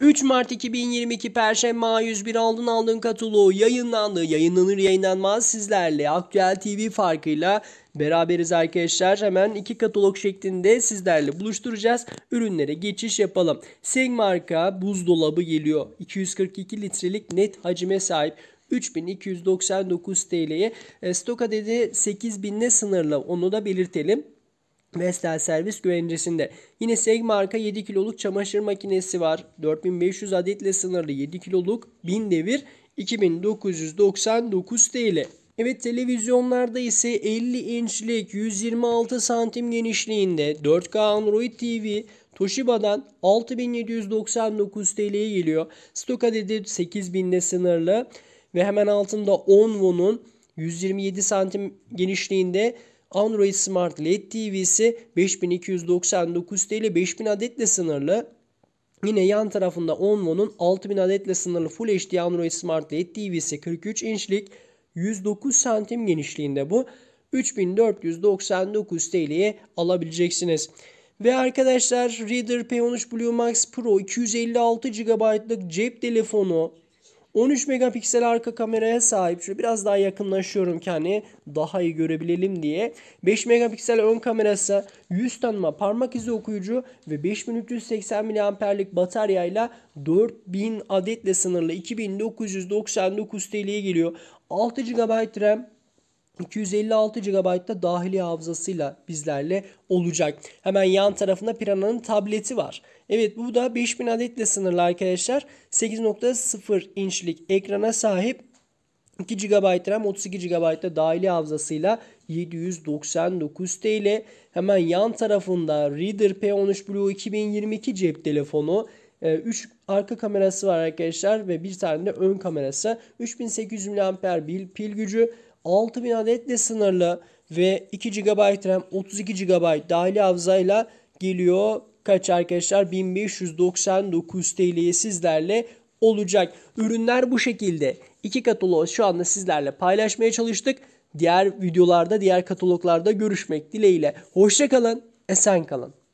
3 Mart 2022 Perşembe A101 aldın aldın katılığı yayınlandı. Yayınlanır yayınlanmaz sizlerle Aktüel TV farkıyla beraberiz arkadaşlar. Hemen iki katalog şeklinde sizlerle buluşturacağız. Ürünlere geçiş yapalım. Seng marka buzdolabı geliyor. 242 litrelik net hacime sahip. 3299 TL'ye e, stok adedi 8000'le sınırlı onu da belirtelim. Vestel servis güvencesinde. Yine Seg marka 7 kiloluk çamaşır makinesi var. 4500 adetle sınırlı 7 kiloluk 1000 devir 2999 TL. Evet televizyonlarda ise 50 inçlik 126 santim genişliğinde 4K Android TV Toshiba'dan 6799 TL'ye geliyor. Stok adedi 8000'de sınırlı ve hemen altında Onvo'nun 127 santim genişliğinde Android Smart LED TV'si 5299 TL 5000 adetle sınırlı. Yine yan tarafında Onvo'nun 6000 adetle sınırlı Full HD Android Smart LED TV'si 43 inçlik 109 santim genişliğinde bu. 3499 TL'ye alabileceksiniz. Ve arkadaşlar Reader P13 Blue Max Pro 256 GB'lık cep telefonu 13 megapiksel arka kameraya sahip. Şöyle biraz daha yakınlaşıyorum ki hani daha iyi görebilelim diye. 5 megapiksel ön kamerası, 100 tanıma parmak izi okuyucu ve 5380 miliamperlik bataryayla 4000 adetle sınırlı 2999 TL'ye geliyor. 6 GB RAM 256 GB da dahili hafızasıyla bizlerle olacak. Hemen yan tarafında Piranha'nın tableti var. Evet bu da 5000 adetle sınırlı arkadaşlar. 8.0 inçlik ekrana sahip 2 GB RAM 32 GB da dahili hafızasıyla 799 TL. Hemen yan tarafında Reader P13 Blue 2022 cep telefonu 3 ee, arka kamerası var arkadaşlar ve bir tane de ön kamerası. 3800 mAh pil, pil gücü. 6000 adetle sınırlı ve 2 GB RAM 32 GB dahili hafızayla geliyor. Kaç arkadaşlar? 1599 TL'ye sizlerle olacak. Ürünler bu şekilde. İki katalog şu anda sizlerle paylaşmaya çalıştık. Diğer videolarda, diğer kataloglarda görüşmek dileğiyle. Hoşçakalın, esen kalın.